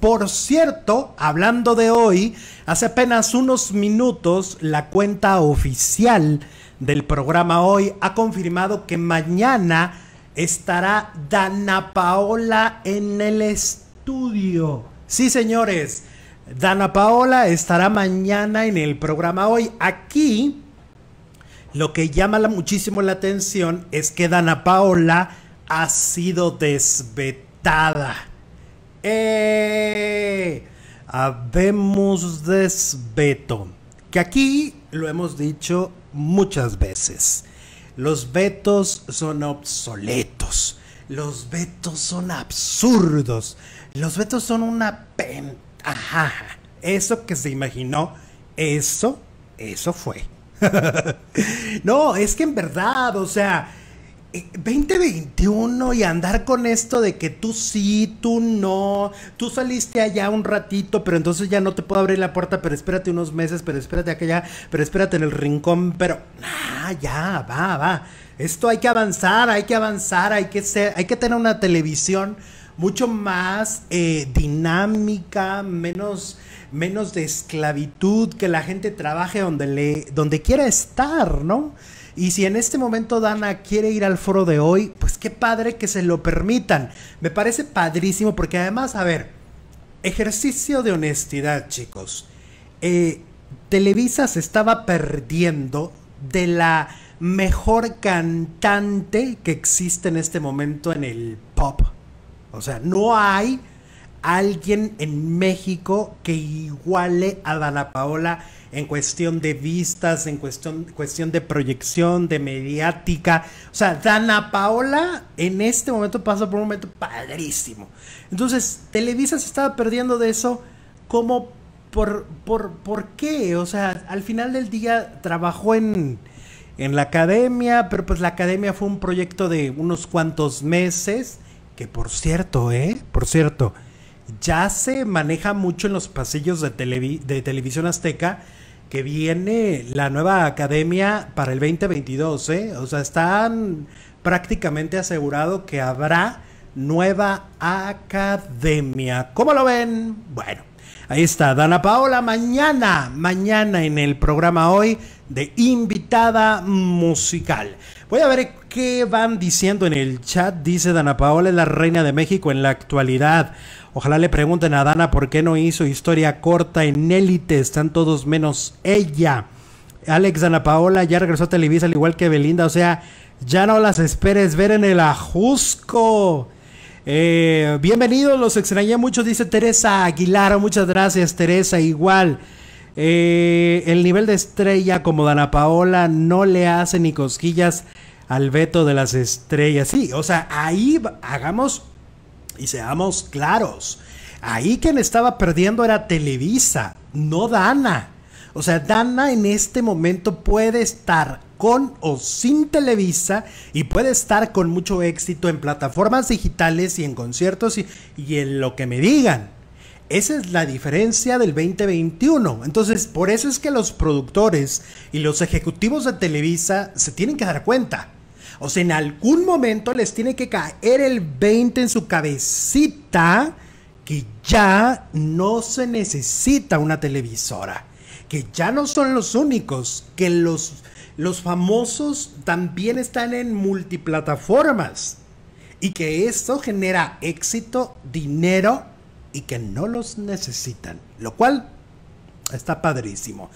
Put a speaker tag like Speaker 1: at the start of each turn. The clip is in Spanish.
Speaker 1: Por cierto, hablando de hoy, hace apenas unos minutos la cuenta oficial del programa hoy ha confirmado que mañana estará Dana Paola en el estudio. Sí, señores, Dana Paola estará mañana en el programa hoy. Aquí lo que llama muchísimo la atención es que Dana Paola ha sido desvetada. Eh, habemos desveto. Que aquí lo hemos dicho muchas veces. Los vetos son obsoletos. Los vetos son absurdos. Los vetos son una penta Eso que se imaginó, eso, eso fue. no, es que en verdad, o sea, 2021 eh, y andar con esto de que tú sí, tú no, tú saliste allá un ratito, pero entonces ya no te puedo abrir la puerta, pero espérate unos meses, pero espérate aquella, pero espérate en el rincón, pero ah, ya, va, va. Esto hay que avanzar, hay que avanzar, hay que ser, hay que tener una televisión mucho más eh, dinámica, menos, menos de esclavitud, que la gente trabaje donde, donde quiera estar, ¿no? Y si en este momento Dana quiere ir al foro de hoy, pues qué padre que se lo permitan. Me parece padrísimo porque además, a ver, ejercicio de honestidad, chicos. Eh, Televisa se estaba perdiendo de la mejor cantante que existe en este momento en el pop o sea, no hay alguien en México que iguale a Dana Paola en cuestión de vistas, en cuestión, cuestión de proyección, de mediática. O sea, Dana Paola en este momento pasa por un momento padrísimo. Entonces, Televisa se estaba perdiendo de eso como por, por qué. O sea, al final del día trabajó en, en la academia, pero pues la academia fue un proyecto de unos cuantos meses que por cierto, ¿eh? Por cierto, ya se maneja mucho en los pasillos de, de televisión azteca que viene la nueva academia para el 2022, ¿eh? O sea, están prácticamente asegurado que habrá nueva academia. ¿Cómo lo ven? Bueno, ahí está, Dana Paola, mañana, mañana en el programa hoy de invita musical. Voy a ver qué van diciendo en el chat. Dice Dana Paola es la reina de México en la actualidad. Ojalá le pregunten a Dana por qué no hizo historia corta en élite. Están todos menos ella. Alex Dana Paola ya regresó a Televisa al igual que Belinda. O sea, ya no las esperes ver en el ajusco. Eh, bienvenidos, los extrañé mucho, dice Teresa Aguilar. Muchas gracias, Teresa. Igual. Eh, el nivel de estrella como Dana Paola no le hace ni cosquillas al veto de las estrellas. Sí, o sea, ahí hagamos y seamos claros. Ahí quien estaba perdiendo era Televisa, no Dana. O sea, Dana en este momento puede estar con o sin Televisa y puede estar con mucho éxito en plataformas digitales y en conciertos y en lo que me digan. Esa es la diferencia del 2021. Entonces, por eso es que los productores y los ejecutivos de Televisa se tienen que dar cuenta. O sea, en algún momento les tiene que caer el 20 en su cabecita que ya no se necesita una televisora, que ya no son los únicos, que los, los famosos también están en multiplataformas y que esto genera éxito, dinero y que no los necesitan, lo cual está padrísimo.